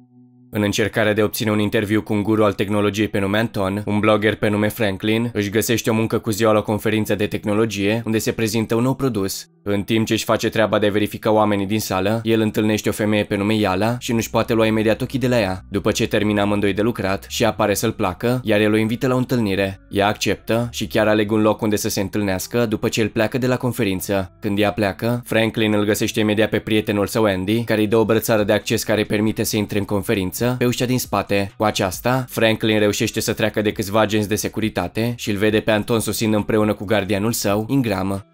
Thank you. În încercarea de a obține un interviu cu un guru al tehnologiei pe nume Anton, un blogger pe nume Franklin își găsește o muncă cu ziua la o conferință de tehnologie unde se prezintă un nou produs. În timp ce își face treaba de a verifica oamenii din sală, el întâlnește o femeie pe nume Iala și nu-și poate lua imediat ochii de la ea. După ce termină amândoi de lucrat și apare să-l placă, iar el o invită la o întâlnire. Ea acceptă și chiar aleg un loc unde să se întâlnească după ce el pleacă de la conferință. Când ea pleacă, Franklin îl găsește imediat pe prietenul său Andy, care îi dă o brățară de acces care permite să intre în conferință distanță pe ușa din spate. Cu aceasta, Franklin reușește să treacă de câțiva agenți de securitate și îl vede pe Anton sosind împreună cu gardianul său, în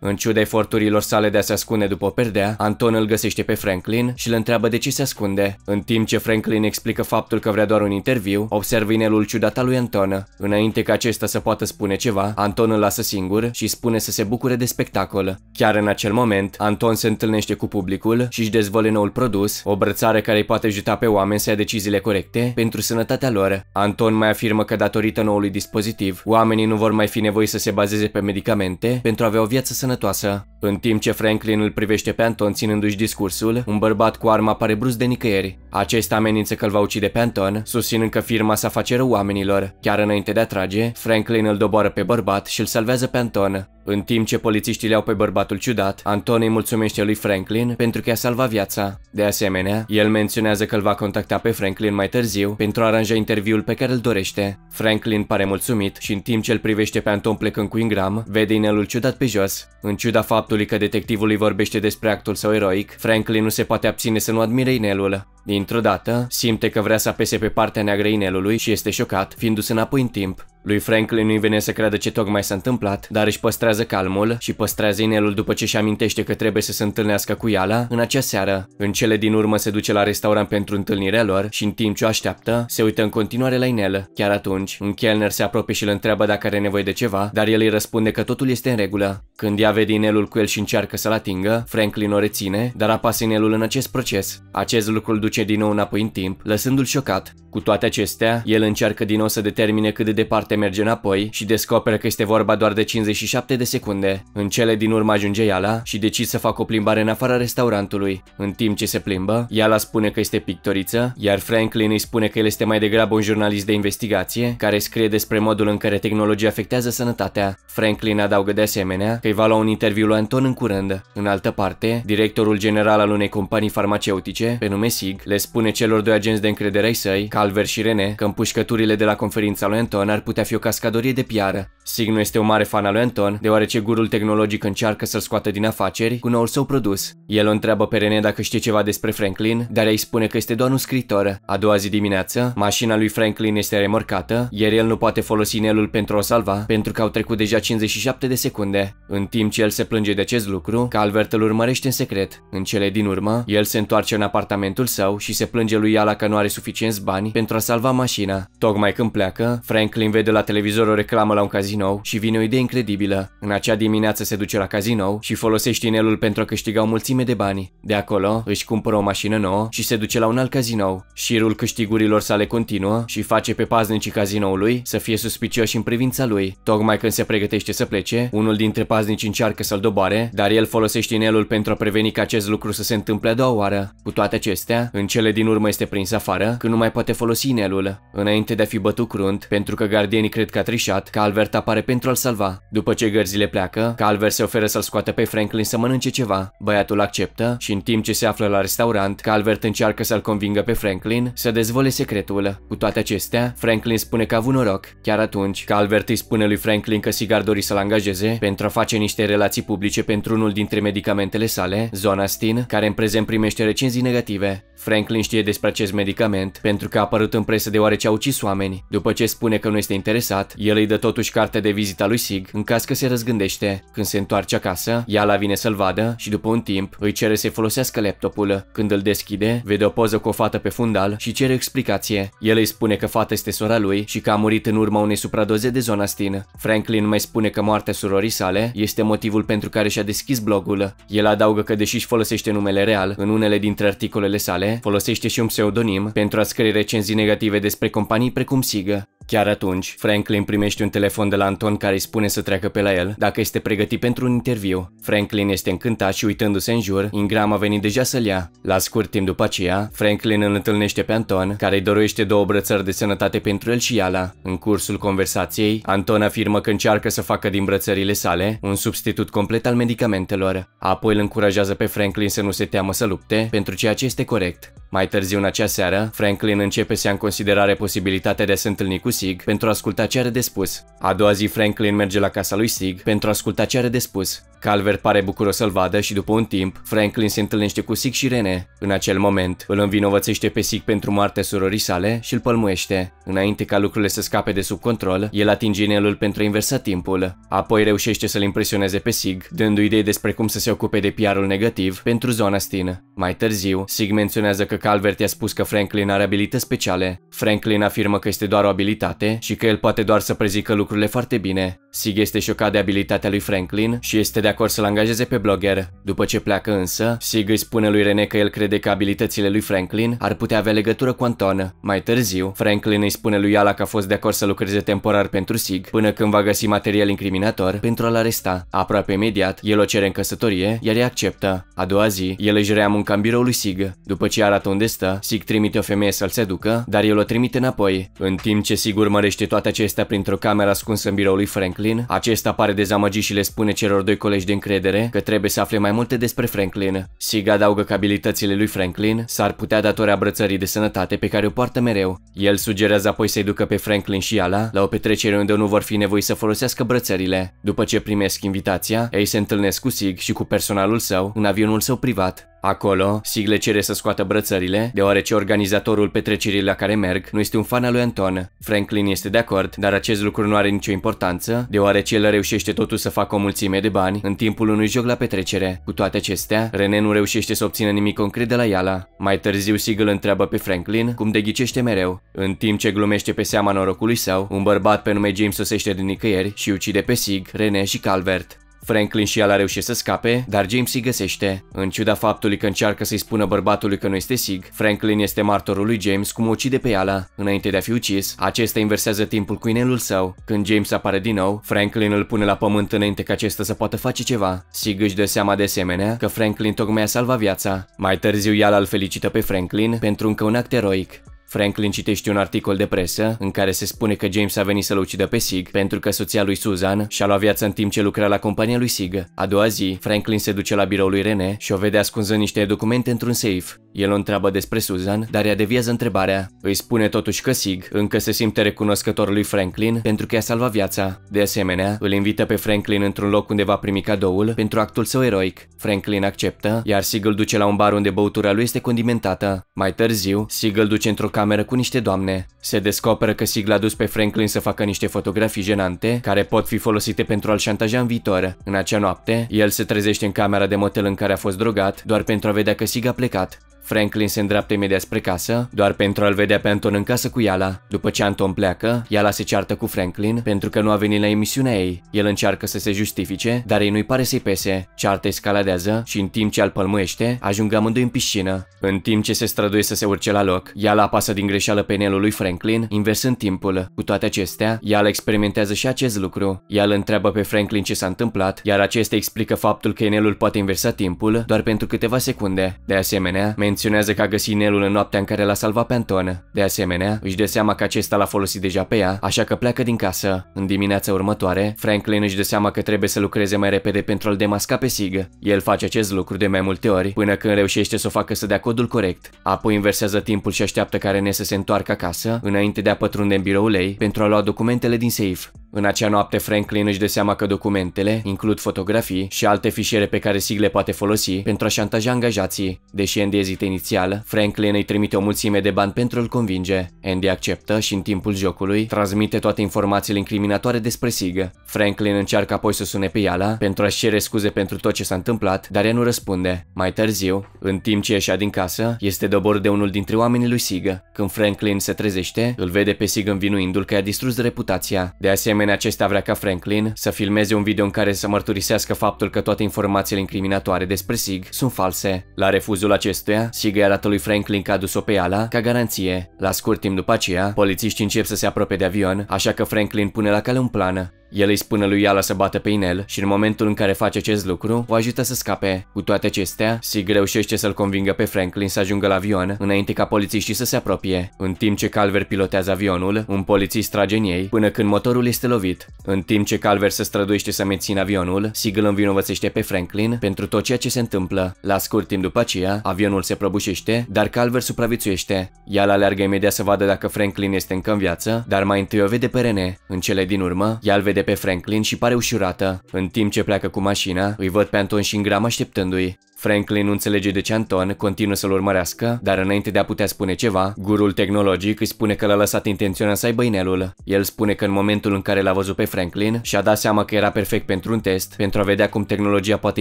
În ciuda eforturilor sale de a se ascunde după o perdea, Anton îl găsește pe Franklin și îl întreabă de ce se ascunde. În timp ce Franklin explică faptul că vrea doar un interviu, observă inelul ciudat al lui Anton. Înainte ca acesta să poată spune ceva, Anton îl lasă singur și spune să se bucure de spectacol. Chiar în acel moment, Anton se întâlnește cu publicul și își dezvăluie noul produs, o brățare care îi poate ajuta pe oameni să ia deciziile deciziile corecte pentru sănătatea lor. Anton mai afirmă că datorită noului dispozitiv, oamenii nu vor mai fi nevoi să se bazeze pe medicamente pentru a avea o viață sănătoasă. În timp ce Franklin îl privește pe Anton ținându-și discursul, un bărbat cu arma apare brusc de nicăieri. Acesta amenință că îl va ucide pe Anton, susținând că firma sa face rău oamenilor. Chiar înainte de a trage, Franklin îl doboară pe bărbat și îl salvează pe Anton. În timp ce polițiștii le-au pe bărbatul ciudat, Anton îi mulțumește lui Franklin pentru că i-a salvat viața. De asemenea, el menționează că îl va contacta pe Franklin Franklin mai târziu pentru a aranja interviul pe care îl dorește. Franklin pare mulțumit și în timp ce îl privește pe Anton plecând cu Ingram, vede inelul ciudat pe jos. În ciuda faptului că detectivul îi vorbește despre actul său eroic, Franklin nu se poate abține să nu admire inelul. Dintr-o dată, simte că vrea să apese pe partea neagră inelului și este șocat, fiindu-se înapoi în timp. Lui Franklin nu-i vine să creadă ce tocmai s-a întâmplat, dar își păstrează calmul și păstrează inelul după ce își amintește că trebuie să se întâlnească cu Iala în acea seară. În cele din urmă se duce la restaurant pentru întâlnirea lor și în timp ce o așteaptă, se uită în continuare la inelă. Chiar atunci, un chelner se apropie și îl întreabă dacă are nevoie de ceva, dar el îi răspunde că totul este în regulă. Când ea vede inelul cu el și încearcă să-l atingă, Franklin o reține, dar apasă inelul în acest proces. Acest lucru îl duce din nou înapoi în timp, lăsându-l șocat. Cu toate acestea, el încearcă din nou să determine cât de departe merge înapoi și descoperă că este vorba doar de 57 de secunde. În cele din urmă ajunge Iala și decide să facă o plimbare în afara restaurantului. În timp ce se plimbă, Iala spune că este pictoriță, iar Frank Franklin îi spune că el este mai degrabă un jurnalist de investigație, care scrie despre modul în care tehnologia afectează sănătatea. Franklin adaugă de asemenea că îi va lua un interviu lui Anton în curând. În altă parte, directorul general al unei companii farmaceutice, pe nume SIG, le spune celor doi agenți de încredere ai săi, Calver și Rene, că împușcăturile de la conferința lui Anton ar putea fi o cascadorie de piară. SIG nu este un mare fan al lui Anton, deoarece gurul tehnologic încearcă să-l scoată din afaceri cu noul său produs. El o întreabă pe Rene dacă știe ceva despre Franklin, dar ea îi spune că este doar un scriitor. A doua zi dimineață, mașina lui Franklin este remorcată, iar el nu poate folosi inelul pentru a o salva, pentru că au trecut deja 57 de secunde. În timp ce el se plânge de acest lucru, Calvert îl urmărește în secret. În cele din urmă, el se întoarce în apartamentul său și se plânge lui Ala că nu are suficienți bani pentru a salva mașina. Tocmai când pleacă, Franklin vede la televizor o reclamă la un cazinou și vine o idee incredibilă. În acea dimineață se duce la cazinou și folosește inelul pentru a câștiga o mulțime de bani. De acolo, își cumpără o mașină nouă și se duce la un alt cazinou. Și Șirul câștigurilor sale continuă și face pe paznicii cazinoului să fie suspicioși în privința lui. Tocmai când se pregătește să plece, unul dintre paznici încearcă să-l doboare, dar el folosește inelul pentru a preveni ca acest lucru să se întâmple a doua oară. Cu toate acestea, în cele din urmă este prins afară, când nu mai poate folosi inelul. Înainte de a fi bătut crunt, pentru că gardienii cred că a trișat, Calvert apare pentru a-l salva. După ce gărzile pleacă, Calvert se oferă să-l scoată pe Franklin să mănânce ceva. Băiatul acceptă și în timp ce se află la restaurant, Calvert încearcă să-l convingă pe Franklin Franklin să dezvole secretul. Cu toate acestea, Franklin spune că a avut noroc. Chiar atunci, Calvert îi spune lui Franklin că Sigar dori să-l angajeze pentru a face niște relații publice pentru unul dintre medicamentele sale, Zonastin, care în prezent primește recenzii negative. Franklin știe despre acest medicament pentru că a apărut în presă deoarece a ucis oameni. După ce spune că nu este interesat, el îi dă totuși cartea de vizita lui Sig în caz că se răzgândește. Când se întoarce acasă, ea la vine să-l vadă și după un timp îi cere să folosească laptopul. Când îl deschide, vede o poză cu o fată pe fundal și cere explicație. El îi spune că fata este sora lui și că a murit în urma unei supradoze de zonastin. Franklin mai spune că moartea surorii sale este motivul pentru care și-a deschis blogul. El adaugă că deși își folosește numele real în unele dintre articolele sale, folosește și un pseudonim pentru a scrie recenzii negative despre companii precum Sig. Chiar atunci, Franklin primește un telefon de la Anton care îi spune să treacă pe la el dacă este pregătit pentru un interviu. Franklin este încântat și uitându-se în jur, Ingram a venit deja să-l ia. La scurt timp după aceea, Franklin îl întâlnește pe Anton, care îi dorește două brățări de sănătate pentru el și Ala. În cursul conversației, Anton afirmă că încearcă să facă din brățările sale un substitut complet al medicamentelor. Apoi îl încurajează pe Franklin să nu se teamă să lupte pentru ceea ce este corect. Mai târziu în acea seară, Franklin începe să ia în considerare posibilitatea de a se întâlni cu Sig pentru a asculta ce are de spus. A doua zi Franklin merge la casa lui Sig pentru a asculta ce are de spus. Calver pare bucuros să-l vadă și după un timp, Franklin se întâlnește cu Sig și Rene. În acel moment, îl învinovățește pe Sig pentru moartea surorii sale și îl pălmuiește. Înainte ca lucrurile să scape de sub control, el atinge inelul pentru a inversa timpul. Apoi reușește să-l impresioneze pe Sig, dându i idei despre cum să se ocupe de PR-ul negativ pentru zona Stin. Mai târziu, Sig menționează că Calvert i-a spus că Franklin are abilități speciale. Franklin afirmă că este doar o abilitate și că el poate doar să prezică lucrurile foarte bine. Sig este șocat de abilitatea lui Franklin și este de acord să-l angajeze pe blogger. După ce pleacă însă, Sig îi spune lui Rene că el crede că abilitățile lui Franklin ar putea avea legătură cu Anton. Mai târziu, Franklin îi spune lui Ala că a fost de acord să lucreze temporar pentru Sig, până când va găsi material incriminator pentru a-l aresta. Aproape imediat, el o cere în căsătorie, iar ea acceptă. A doua zi, el își rea munca în birou lui Sig. După ce arată unde stă, Sig trimite o femeie să-l seducă, dar el o trimite înapoi. În timp ce Sig urmărește toate acestea printr-o cameră ascunsă în biroul lui Franklin, Franklin. Acesta pare dezamăgit și le spune celor doi colegi de încredere că trebuie să afle mai multe despre Franklin. Sig adaugă că abilitățile lui Franklin s-ar putea datora abrățării de sănătate pe care o poartă mereu. El sugerează apoi să-i ducă pe Franklin și Ala la o petrecere unde nu vor fi nevoi să folosească brățările. După ce primesc invitația, ei se întâlnesc cu Sig și cu personalul său în avionul său privat. Acolo, Sigle cere să scoată brățările, deoarece organizatorul petrecerii la care merg nu este un fan al lui Anton. Franklin este de acord, dar acest lucru nu are nicio importanță, deoarece el reușește totuși să facă o mulțime de bani în timpul unui joc la petrecere. Cu toate acestea, René nu reușește să obțină nimic concret de la Iala. Mai târziu, Sigle întreabă pe Franklin cum deghicește mereu. În timp ce glumește pe seama norocului său, un bărbat pe nume James sosește din nicăieri și ucide pe Sig, René și Calvert. Franklin și el reușit să scape, dar James îi găsește. În ciuda faptului că încearcă să-i spună bărbatului că nu este Sig, Franklin este martorul lui James cum o ucide pe Ala. Înainte de a fi ucis, acesta inversează timpul cu inelul său. Când James apare din nou, Franklin îl pune la pământ înainte ca acesta să poată face ceva. Sig își dă seama de asemenea că Franklin tocmai a salvat viața. Mai târziu, Yala îl felicită pe Franklin pentru încă un act eroic. Franklin citește un articol de presă în care se spune că James a venit să-l ucidă pe Sig pentru că soția lui Susan și-a luat viața în timp ce lucra la compania lui Sig. A doua zi, Franklin se duce la biroul lui Rene și o vede ascunzând niște documente într-un safe. El o întreabă despre Susan, dar ea deviază întrebarea. Îi spune totuși că Sig încă se simte recunoscător lui Franklin pentru că i-a salvat viața. De asemenea, îl invită pe Franklin într-un loc unde va primi cadoul pentru actul său eroic. Franklin acceptă, iar Sig îl duce la un bar unde băutura lui este condimentată. Mai târziu, Sig îl duce într-o cameră cameră cu niște doamne. Se descoperă că Sigl a dus pe Franklin să facă niște fotografii jenante, care pot fi folosite pentru a-l șantaja în viitor. În acea noapte, el se trezește în camera de motel în care a fost drogat, doar pentru a vedea că Sig a plecat. Franklin se îndreaptă imediat spre casă, doar pentru a-l vedea pe Anton în casă cu Iala. După ce Anton pleacă, Iala se ceartă cu Franklin pentru că nu a venit la emisiunea ei. El încearcă să se justifice, dar ei nu-i pare să-i pese. Cearta escaladează și în timp ce al pălmuiește, ajung amândoi în piscină. În timp ce se străduie să se urce la loc, Iala apasă din greșeală penelul lui Franklin, inversând timpul. Cu toate acestea, Iala experimentează și acest lucru. Iala întreabă pe Franklin ce s-a întâmplat, iar acesta explică faptul că inelul poate inversa timpul doar pentru câteva secunde. De asemenea, Menționează că a găsit Nelul în noaptea în care l-a salvat pe Anton. De asemenea, își dă seama că acesta l-a folosit deja pe ea, așa că pleacă din casă. În dimineața următoare, Franklin își dă seama că trebuie să lucreze mai repede pentru a-l demasca pe Sig. El face acest lucru de mai multe ori, până când reușește să o facă să dea codul corect. Apoi inversează timpul și așteaptă ca Rene să se întoarcă acasă, înainte de a pătrunde în biroul ei, pentru a lua documentele din safe. În acea noapte, Franklin își dă seama că documentele includ fotografii și alte fișiere pe care Sigle poate folosi pentru a șantaja angajații. Deși Andy ezită inițial, Franklin îi trimite o mulțime de bani pentru a-l convinge. Andy acceptă și în timpul jocului transmite toate informațiile incriminatoare despre Sig. Franklin încearcă apoi să sune pe Iala pentru a-și cere scuze pentru tot ce s-a întâmplat, dar ea nu răspunde. Mai târziu, în timp ce ieșea din casă, este dobor de unul dintre oamenii lui Sig. Când Franklin se trezește, îl vede pe Sig învinuindu-l că i-a distrus reputația. De asemenea, asemenea, acesta vrea ca Franklin să filmeze un video în care să mărturisească faptul că toate informațiile incriminatoare despre Sig sunt false. La refuzul acestuia, Sig îi arată lui Franklin că a dus-o pe Ala ca garanție. La scurt timp după aceea, polițiștii încep să se apropie de avion, așa că Franklin pune la cale un plan. El îi spune lui Ala să bată pe inel și în momentul în care face acest lucru, o ajută să scape. Cu toate acestea, Sig reușește să-l convingă pe Franklin să ajungă la avion înainte ca polițiștii să se apropie. În timp ce Calver pilotează avionul, un polițist trage în ei până când motorul este este lovit. În timp ce Calver se străduiește să mențină avionul, Sigel învinovățește pe Franklin pentru tot ceea ce se întâmplă. La scurt timp după aceea, avionul se prăbușește, dar Calver supraviețuiește. Ea aleargă imediat să vadă dacă Franklin este încă în viață, dar mai întâi o vede pe Rene. În cele din urmă, ea îl vede pe Franklin și pare ușurată. În timp ce pleacă cu mașina, îi văd pe Anton și Ingram așteptându-i. Franklin nu înțelege de ce Anton continuă să-l urmărească, dar înainte de a putea spune ceva, gurul tehnologic îi spune că l-a lăsat intenționa să aibă inelul. El spune că în momentul în care l-a văzut pe Franklin și-a dat seama că era perfect pentru un test, pentru a vedea cum tehnologia poate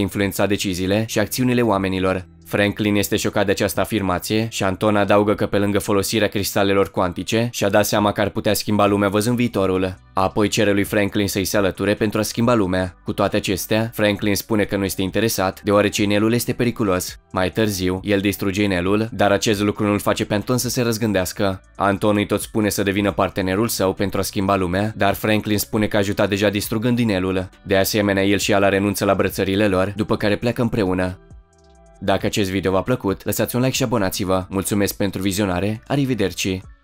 influența deciziile și acțiunile oamenilor. Franklin este șocat de această afirmație și Anton adaugă că pe lângă folosirea cristalelor cuantice și-a dat seama că ar putea schimba lumea văzând viitorul. Apoi cere lui Franklin să-i se alăture pentru a schimba lumea. Cu toate acestea, Franklin spune că nu este interesat, deoarece inelul este periculos. Mai târziu, el distruge inelul, dar acest lucru nu-l face pe Anton să se răzgândească. Anton îi tot spune să devină partenerul său pentru a schimba lumea, dar Franklin spune că a ajutat deja distrugând inelul. De asemenea, el și la renunță la brățările lor, după care pleacă împreună. Dacă acest video v-a plăcut, lăsați un like și abonați-vă. Mulțumesc pentru vizionare, arrivederci!